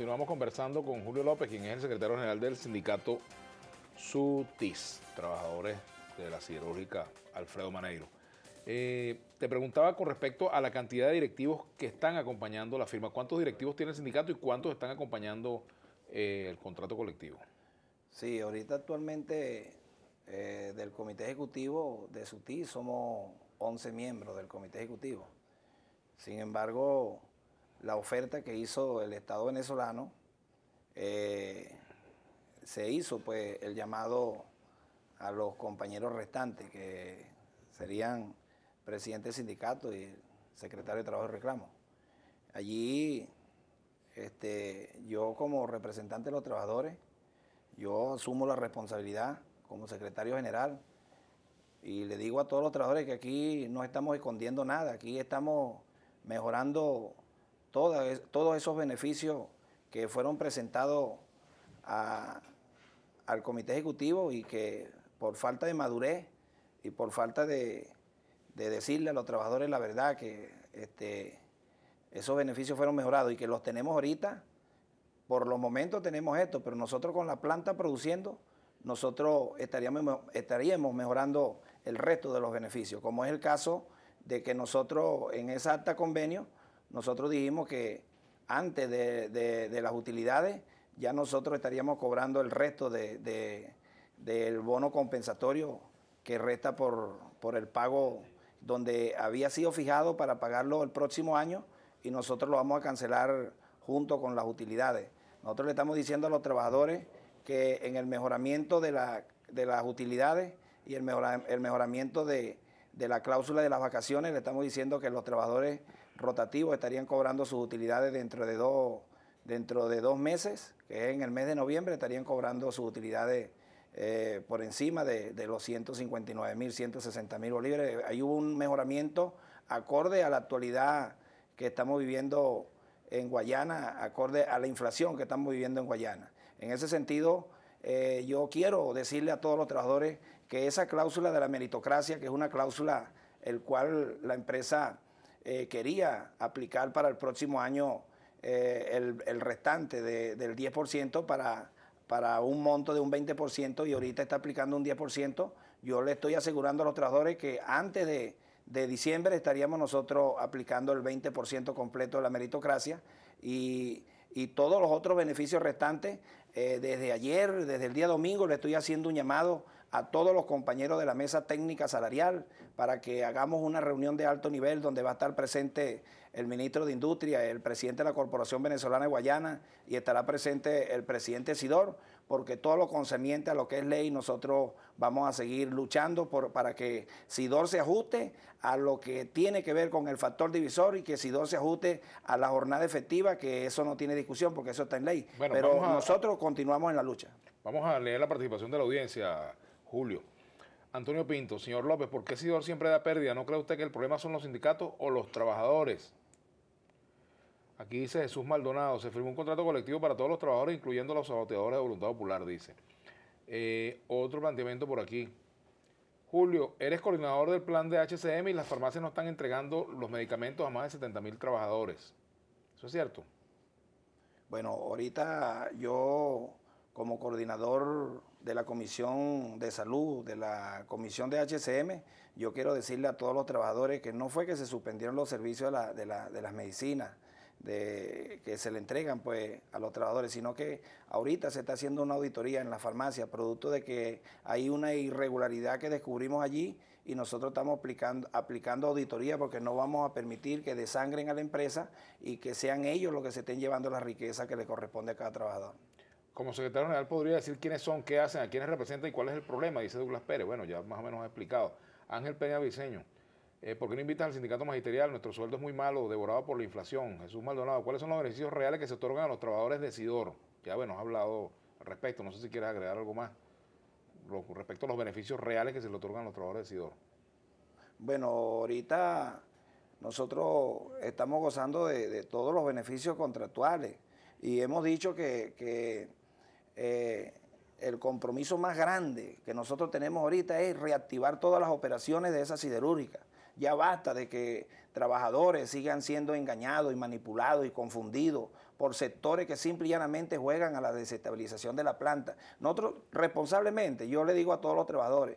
Continuamos conversando con Julio López, quien es el secretario general del sindicato SUTIS, trabajadores de la siderúrgica Alfredo Maneiro. Eh, te preguntaba con respecto a la cantidad de directivos que están acompañando la firma. ¿Cuántos directivos tiene el sindicato y cuántos están acompañando eh, el contrato colectivo? Sí, ahorita actualmente eh, del comité ejecutivo de SUTIS somos 11 miembros del comité ejecutivo. Sin embargo, la oferta que hizo el Estado venezolano, eh, se hizo pues el llamado a los compañeros restantes, que serían presidente del sindicato y secretario de Trabajo y Reclamo. Allí, este, yo como representante de los trabajadores, yo asumo la responsabilidad como secretario general y le digo a todos los trabajadores que aquí no estamos escondiendo nada, aquí estamos mejorando todos esos beneficios que fueron presentados al comité ejecutivo y que por falta de madurez y por falta de, decirle a los trabajadores la verdad que este, esos beneficios fueron mejorados y que los tenemos ahorita, por los momentos tenemos esto, pero nosotros con la planta produciendo, nosotros estaríamos, estaríamos mejorando el resto de los beneficios, como es el caso de que nosotros en esa acta convenio, nosotros dijimos que antes de, las utilidades ya nosotros estaríamos cobrando el resto del bono compensatorio que resta por, por el pago donde había sido fijado para pagarlo el próximo año y nosotros lo vamos a cancelar junto con las utilidades. Nosotros le estamos diciendo a los trabajadores que en el mejoramiento de, las utilidades y el, el mejoramiento de, de la cláusula de las vacaciones, le estamos diciendo que los trabajadores rotativos estarían cobrando sus utilidades dentro de dos, dentro de dos meses, que en el mes de noviembre estarían cobrando sus utilidades eh, por encima de, los 159 mil, 160 mil bolívares. Hay un mejoramiento acorde a la actualidad que estamos viviendo en Guayana, acorde a la inflación que estamos viviendo en Guayana. En ese sentido, eh, yo quiero decirle a todos los trabajadores que esa cláusula de la meritocracia, que es una cláusula el cual la empresa eh, quería aplicar para el próximo año eh, el, restante del 10% para, para un monto de un 20% y ahorita está aplicando un 10%. Yo le estoy asegurando a los trabajadores que antes de, de diciembre estaríamos nosotros aplicando el 20% completo de la meritocracia y y todos los otros beneficios restantes. Eh, desde ayer, desde el día domingo, le estoy haciendo un llamado a todos los compañeros de la mesa técnica salarial para que hagamos una reunión de alto nivel donde va a estar presente el ministro de Industria, el presidente de la Corporación Venezolana de Guayana y estará presente el presidente Sidor porque todo lo consemiente a lo que es ley, nosotros vamos a seguir luchando por, para que SIDOR se ajuste a lo que tiene que ver con el factor divisor y que SIDOR se ajuste a la jornada efectiva, que eso no tiene discusión porque eso está en ley. Pero nosotros continuamos en la lucha. Vamos a leer la participación de la audiencia, Julio. Antonio Pinto, señor López, ¿por qué SIDOR siempre da pérdida? ¿No cree usted que el problema son los sindicatos o los trabajadores? Aquí dice Jesús Maldonado, se firmó un contrato colectivo para todos los trabajadores, incluyendo los saboteadores de voluntad popular, dice. Eh, otro planteamiento por aquí. Julio, eres coordinador del plan de HCM y las farmacias no están entregando los medicamentos a más de 70 mil trabajadores. ¿Eso es cierto? Bueno, ahorita yo como coordinador de la Comisión de Salud, de la Comisión de HCM, yo quiero decirle a todos los trabajadores que no fue que se suspendieron los servicios de las medicinas, de, que se le entregan pues, a los trabajadores, sino que ahorita se está haciendo una auditoría en la farmacia, producto de que hay una irregularidad que descubrimos allí y nosotros estamos aplicando, auditoría porque no vamos a permitir que desangren a la empresa y que sean ellos los que se estén llevando la riqueza que le corresponde a cada trabajador. Como secretario general podría decir quiénes son, qué hacen, a quiénes representan y cuál es el problema, dice Douglas Pérez. Bueno, ya más o menos ha explicado. Ángel Peña Viseño. Eh, ¿Por qué no invitan al sindicato magisterial? Nuestro sueldo es muy malo, devorado por la inflación. Jesús Maldonado, ¿cuáles son los beneficios reales que se otorgan a los trabajadores de Sidor? Ya, bueno, has hablado al respecto. No sé si quieres agregar algo más respecto a los beneficios reales que se le otorgan a los trabajadores de Sidor. Bueno, ahorita nosotros estamos gozando de, todos los beneficios contractuales y hemos dicho que, eh, el compromiso más grande que nosotros tenemos ahorita es reactivar todas las operaciones de esa siderúrgica. Ya basta de que trabajadores sigan siendo engañados y manipulados y confundidos por sectores que simple y llanamente juegan a la desestabilización de la planta. Nosotros responsablemente, yo le digo a todos los trabajadores,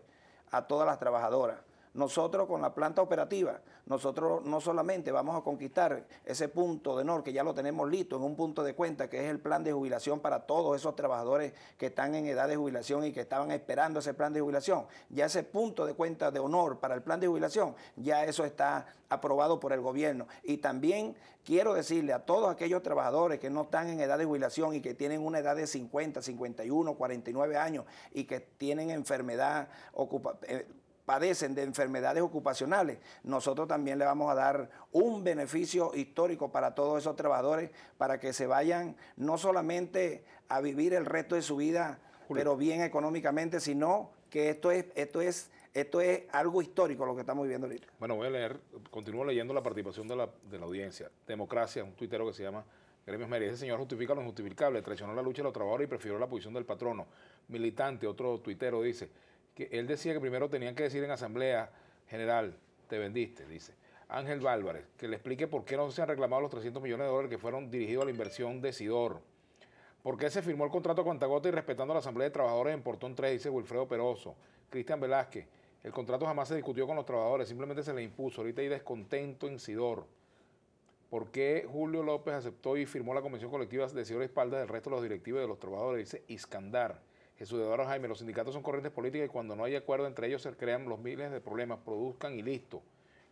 a todas las trabajadoras, nosotros con la planta operativa, nosotros no solamente vamos a conquistar ese punto de honor que ya lo tenemos listo en un punto de cuenta, que es el plan de jubilación para todos esos trabajadores que están en edad de jubilación y que estaban esperando ese plan de jubilación. Ya ese punto de cuenta de honor para el plan de jubilación, ya eso está aprobado por el gobierno. Y también quiero decirle a todos aquellos trabajadores que no están en edad de jubilación y que tienen una edad de 50, 51, 49 años y que tienen enfermedad, ocupa, eh, padecen de enfermedades ocupacionales, nosotros también le vamos a dar un beneficio histórico para todos esos trabajadores para que se vayan no solamente a vivir el resto de su vida, pero bien económicamente, sino que esto es, esto es, esto es algo histórico lo que estamos viviendo ahorita. Bueno, voy a leer, continúo leyendo la participación de la, audiencia. Democracia, un tuitero que se llama Gremios María. Ese señor justifica lo injustificable, traicionó la lucha de los trabajadores y prefirió la posición del patrono. Militante, otro tuitero dice, él decía que primero tenían que decir en asamblea general, te vendiste, dice. Ángel Álvarez, que le explique por qué no se han reclamado los 300 millones de dólares que fueron dirigidos a la inversión de Sidor. ¿Por qué se firmó el contrato con Tagota y respetando la Asamblea de Trabajadores en Portón 3? Dice Wilfredo Peroso. Cristian Velázquez, el contrato jamás se discutió con los trabajadores, simplemente se le impuso. Ahorita hay descontento en Sidor. ¿Por qué Julio López aceptó y firmó la convención colectiva de Sidor a del resto de los directivos de los trabajadores? Dice Iskandar. Jesús Eduardo Jaime, los sindicatos son corrientes políticas y cuando no hay acuerdo entre ellos se crean los miles de problemas, produzcan y listo.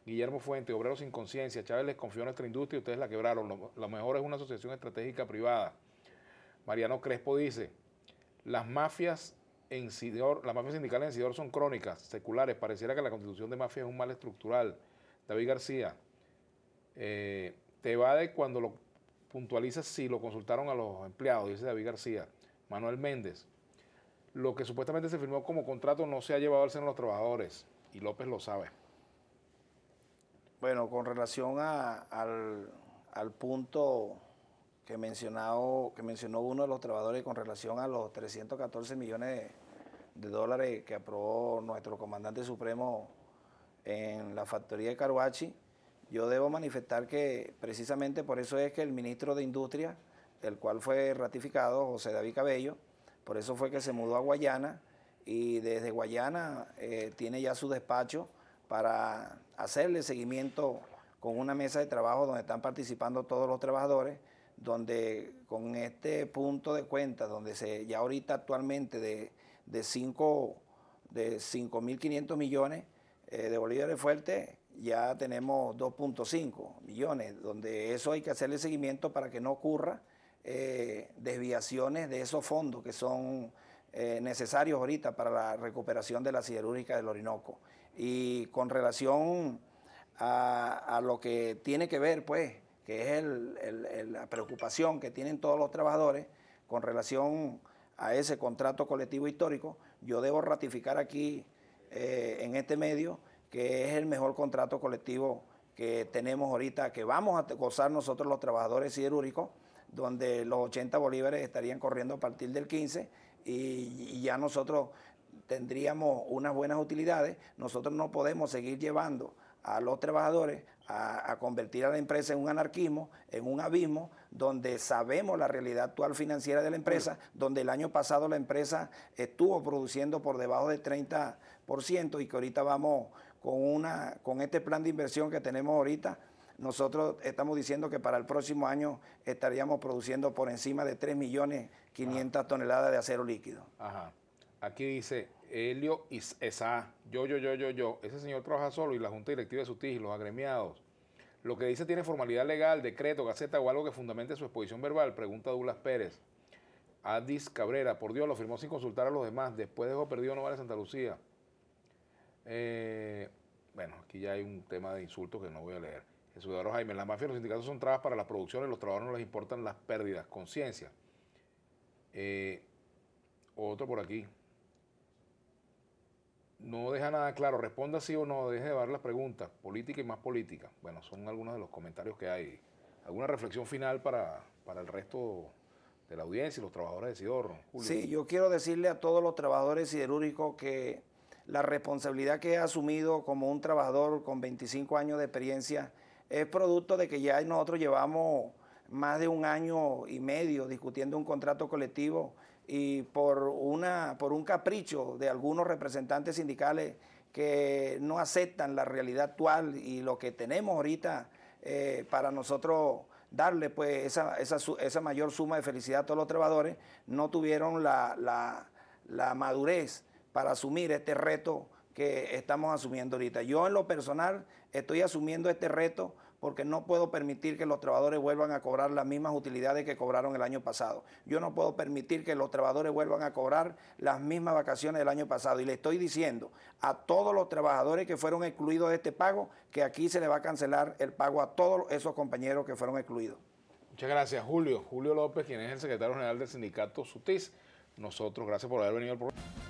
Guillermo Fuente, obreros sin conciencia, Chávez les confió nuestra industria y ustedes la quebraron. Lo, mejor es una asociación estratégica privada. Mariano Crespo dice, las mafias en las mafias sindicales en Sidor son crónicas, seculares. Pareciera que la constitución de mafias es un mal estructural. David García, eh, te va de cuando lo puntualizas si lo consultaron a los empleados, dice David García. Manuel Méndez, lo que supuestamente se firmó como contrato no se ha llevado al seno de los trabajadores y López lo sabe. Bueno, con relación al, punto que, mencionado, que mencionó uno de los trabajadores con relación a los 314 millones de, de dólares que aprobó nuestro comandante supremo en la factoría de Caruachi, yo debo manifestar que precisamente por eso es que el ministro de Industria, el cual fue ratificado, José David Cabello, por eso fue que se mudó a Guayana y desde Guayana eh, tiene ya su despacho para hacerle seguimiento con una mesa de trabajo donde están participando todos los trabajadores, donde con este punto de cuenta, donde se ya ahorita actualmente de, de 5 de 5.500 millones eh, de bolívares fuertes, ya tenemos 2.5 millones, donde eso hay que hacerle seguimiento para que no ocurra eh, desviaciones de esos fondos que son eh, necesarios ahorita para la recuperación de la siderúrgica del Orinoco. Y con relación a, lo que tiene que ver, pues, que es la preocupación que tienen todos los trabajadores con relación a ese contrato colectivo histórico, yo debo ratificar aquí eh, en este medio que es el mejor contrato colectivo que tenemos ahorita, que vamos a gozar nosotros los trabajadores siderúrgicos donde los 80 bolívares estarían corriendo a partir del 15 y, ya nosotros tendríamos unas buenas utilidades. Nosotros no podemos seguir llevando a los trabajadores a, convertir a la empresa en un anarquismo, en un abismo, donde sabemos la realidad actual financiera de la empresa, donde el año pasado la empresa estuvo produciendo por debajo del 30% y que ahorita vamos con, una, con este plan de inversión que tenemos ahorita nosotros estamos diciendo que para el próximo año estaríamos produciendo por encima de 3 millones 500 toneladas de acero líquido. Ajá. Aquí dice Helio Esa, yo, yo, yo, yo, yo. Ese señor trabaja solo y la Junta Directiva de Sutis y los agremiados. Lo que dice tiene formalidad legal, decreto, gaceta o algo que fundamente su exposición verbal, pregunta Douglas Pérez. Adis Cabrera, por Dios, lo firmó sin consultar a los demás. Después dejó perdido no vale Santa Lucía. Eh, bueno, aquí ya hay un tema de insulto que no voy a leer. El ciudadano Jaime, la mafia los sindicatos son trabas para las producciones, los trabajadores no les importan las pérdidas, conciencia. Eh, otro por aquí. No deja nada claro, responda sí o no, deje de dar las preguntas, política y más política. Bueno, son algunos de los comentarios que hay. ¿Alguna reflexión final para, el resto de la audiencia y los trabajadores de Sidorro? Sí, yo quiero decirle a todos los trabajadores siderúrgicos que la responsabilidad que he asumido como un trabajador con 25 años de experiencia es producto de que ya nosotros llevamos más de un año y medio discutiendo un contrato colectivo y por, una, por un capricho de algunos representantes sindicales que no aceptan la realidad actual y lo que tenemos ahorita eh, para nosotros darle pues esa, mayor suma de felicidad a todos los trabajadores, no tuvieron la, la madurez para asumir este reto que estamos asumiendo ahorita. Yo en lo personal estoy asumiendo este reto porque no puedo permitir que los trabajadores vuelvan a cobrar las mismas utilidades que cobraron el año pasado. Yo no puedo permitir que los trabajadores vuelvan a cobrar las mismas vacaciones del año pasado. Y le estoy diciendo a todos los trabajadores que fueron excluidos de este pago que aquí se le va a cancelar el pago a todos esos compañeros que fueron excluidos. Muchas gracias, Julio. Julio López, quien es el secretario general del sindicato SUTIS. Nosotros, gracias por haber venido al programa.